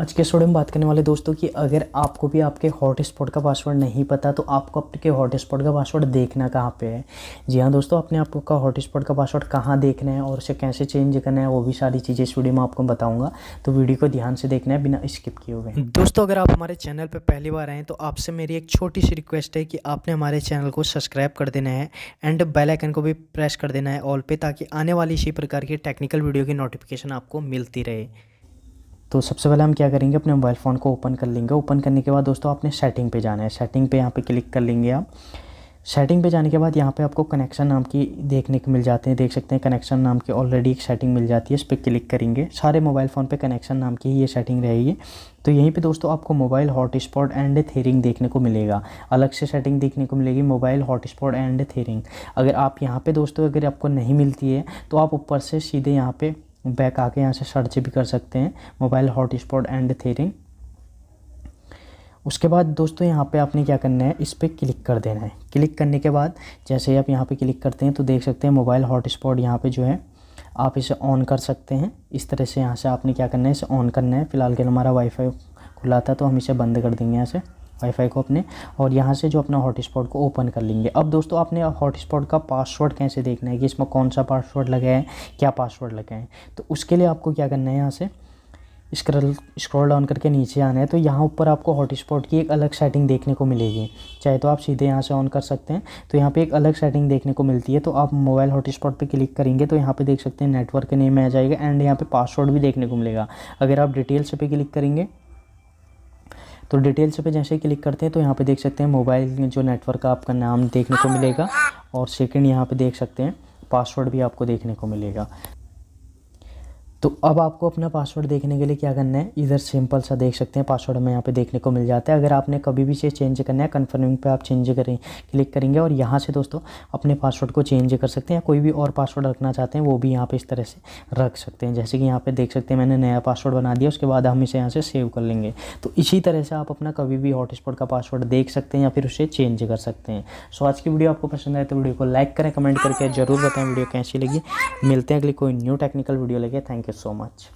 आज के स्टूडियो में बात करने वाले दोस्तों कि अगर आपको भी आपके हॉटस्पॉट का पासवर्ड नहीं पता तो आपको आपके हॉटस्पॉट का पासवर्ड देखना कहाँ पे है जी हाँ दोस्तों आपने आपका हॉटस्पॉट का पासवर्ड कहाँ देखना है और उसे कैसे चेंज करना है वो भी सारी चीज़ें इस वीडियो में आपको बताऊंगा तो वीडियो को ध्यान से देखना है बिना स्किप किए हुए दोस्तों अगर आप हमारे चैनल पर पहली बार आएँ तो आपसे मेरी एक छोटी सी रिक्वेस्ट है कि आपने हमारे चैनल को सब्सक्राइब कर देना है एंड बेलाइकन को भी प्रेस कर देना है ऑल पे ताकि आने वाली इसी प्रकार की टेक्निकल वीडियो की नोटिफिकेशन आपको मिलती रहे तो सबसे पहले हम क्या करेंगे अपने मोबाइल फ़ोन को ओपन कर लेंगे ओपन करने के बाद दोस्तों आपने सेटिंग पे जाना है सेटिंग पे यहाँ पे क्लिक कर लेंगे आप सेटिंग पे जाने के बाद यहाँ पे आपको कनेक्शन नाम की देखने को मिल जाते हैं देख सकते हैं कनेक्शन नाम की ऑलरेडी एक सेटिंग मिल जाती है इस पर क्लिक करेंगे सारे मोबाइल फ़ोन पर कनेक्शन नाम की ये सेटिंग रहेगी तो यहीं पे दोस्तों आपको मोबाइल हॉटस्पॉट एंड थेरिंग देखने को मिलेगा अलग से सेटिंग देखने को मिलेगी मोबाइल हॉटस्पॉट एंड थेरिंग अगर आप यहाँ पर दोस्तों अगर आपको नहीं मिलती है तो आप ऊपर से सीधे यहाँ पर बैक आके यहाँ से सर्च भी कर सकते हैं मोबाइल हॉटस्पॉट एंड थेरिंग उसके बाद दोस्तों यहाँ पे आपने क्या करना है इस पर क्लिक कर देना है क्लिक करने के बाद जैसे ही आप यहाँ पे क्लिक करते हैं तो देख सकते हैं मोबाइल हॉटस्पॉट यहाँ पे जो है आप इसे ऑन कर सकते हैं इस तरह से यहाँ से आपने क्या करना है इसे ऑन करना है फ़िलहाल के लिए हमारा वाईफाई खुला था तो हम इसे बंद कर देंगे यहाँ से वाईफाई को अपने और यहाँ से जो अपना हॉटस्पॉट को ओपन कर लेंगे अब दोस्तों आपने हॉटस्पॉट का पासवर्ड कैसे देखना है कि इसमें कौन सा पासवर्ड लगाया है क्या पासवर्ड लगाया है तो उसके लिए आपको क्या करना है यहाँ से स्क्रल स्क्रॉल डाउन करके नीचे आना है तो यहाँ ऊपर आपको हॉटस्पॉट की एक अलग सेटिंग देखने को मिलेगी चाहे तो आप सीधे यहाँ से ऑन कर सकते हैं तो यहाँ पे एक अलग सेटिंग देखने को मिलती है तो आप मोबाइल हॉटस्पॉट पे क्लिक करेंगे तो यहाँ पे देख सकते हैं नेटवर्क के नेम में आ जाएगा एंड यहाँ पे पासवर्ड भी देखने को मिलेगा अगर आप डिटेल्स पर क्लिक करेंगे तो डिटेल्स पे जैसे क्लिक करते हैं तो यहाँ पे देख सकते हैं मोबाइल जो नेटवर्क का आपका नाम देखने को मिलेगा और सेकंड यहाँ पे देख सकते हैं पासवर्ड भी आपको देखने को मिलेगा तो अब आपको अपना पासवर्ड देखने के लिए क्या करना है इधर सिंपल सा देख सकते हैं पासवर्ड हमें यहाँ पे देखने को मिल जाता है अगर आपने कभी भी इसे चेंज करना है कन्फर्मिंग पे आप चेंज करें क्लिक करेंगे और यहाँ से दोस्तों अपने पासवर्ड को चेंज कर सकते हैं या कोई भी और पासवर्ड रखना चाहते हैं वो भी यहाँ पर इस तरह से रख सकते हैं जैसे कि यहाँ पर देख सकते हैं मैंने नया पासवर्ड बना दिया उसके बाद हम इसे यहाँ से सेव कर लेंगे तो इसी तरह से आप अपना कभी भी हॉटस्पॉट का पासवर्ड देख सकते हैं या फिर उसे चेंज कर सकते हैं सो आज की वीडियो आपको पसंद आए तो वीडियो को लाइक करें कमेंट करके जरूर बताएँ वीडियो कैसी लगी मिलते हैं अगली कोई न्यू टेक्निकल वीडियो लगे थैंक यू so much